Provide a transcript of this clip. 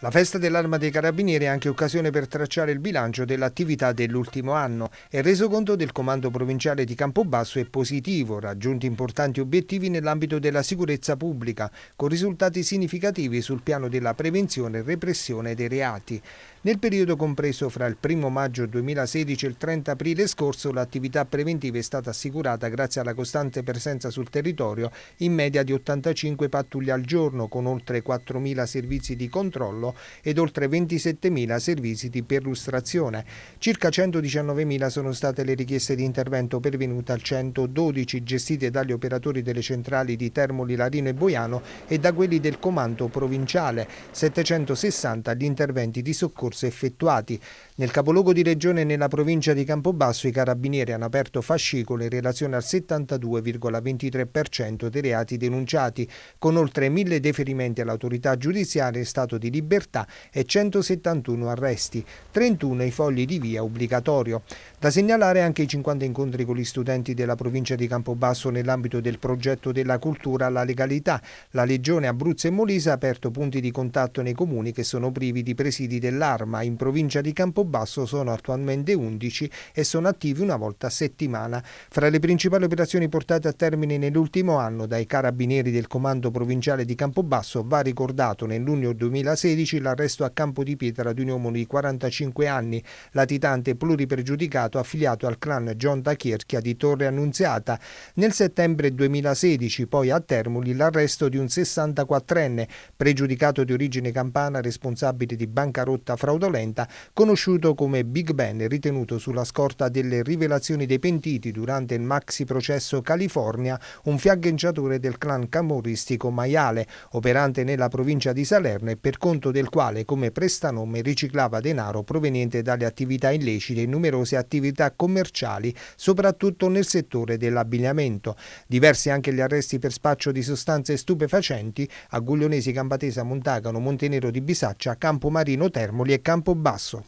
La festa dell'Arma dei Carabinieri è anche occasione per tracciare il bilancio dell'attività dell'ultimo anno Il resoconto del Comando Provinciale di Campobasso è positivo, raggiunti importanti obiettivi nell'ambito della sicurezza pubblica, con risultati significativi sul piano della prevenzione e repressione dei reati. Nel periodo compreso fra il 1 maggio 2016 e il 30 aprile scorso l'attività preventiva è stata assicurata grazie alla costante presenza sul territorio in media di 85 pattuglie al giorno con oltre 4.000 servizi di controllo lavoro ed oltre 27.000 servizi di perlustrazione. Circa 119.000 sono state le richieste di intervento pervenute al 112 gestite dagli operatori delle centrali di Termoli, Larino e Boiano e da quelli del comando provinciale, 760 gli interventi di soccorso effettuati. Nel capoluogo di regione e nella provincia di Campobasso i carabinieri hanno aperto fascicolo in relazione al 72,23% dei reati denunciati, con oltre 1.000 deferimenti all'autorità giudiziaria in stato di libertà libertà e 171 arresti, 31 i fogli di via obbligatorio. Da segnalare anche i 50 incontri con gli studenti della provincia di Campobasso nell'ambito del progetto della cultura alla legalità. La Legione Abruzzo e Molise ha aperto punti di contatto nei comuni che sono privi di presidi dell'arma. In provincia di Campobasso sono attualmente 11 e sono attivi una volta a settimana. Fra le principali operazioni portate a termine nell'ultimo anno dai carabinieri del comando provinciale di Campobasso va ricordato nel luglio 2016 l'arresto a Campo di Pietra di un uomo di 45 anni, latitante pluripregiudicato reato affiliato al clan John da Chierchia di Torre Annunziata. Nel settembre 2016 poi a Termoli l'arresto di un 64enne pregiudicato di origine campana responsabile di bancarotta fraudolenta conosciuto come Big Ben ritenuto sulla scorta delle rivelazioni dei pentiti durante il maxi processo California un fiaggeggiatore del clan camorristico Maiale operante nella provincia di Salerno e per conto del quale come prestanome riciclava denaro proveniente dalle attività illecite in numerose attività attività commerciali, soprattutto nel settore dell'abbigliamento. Diversi anche gli arresti per spaccio di sostanze stupefacenti a Guglionesi, Cambatesa, Montagano, Montenero di Bisaccia, Campomarino, Termoli e Campobasso.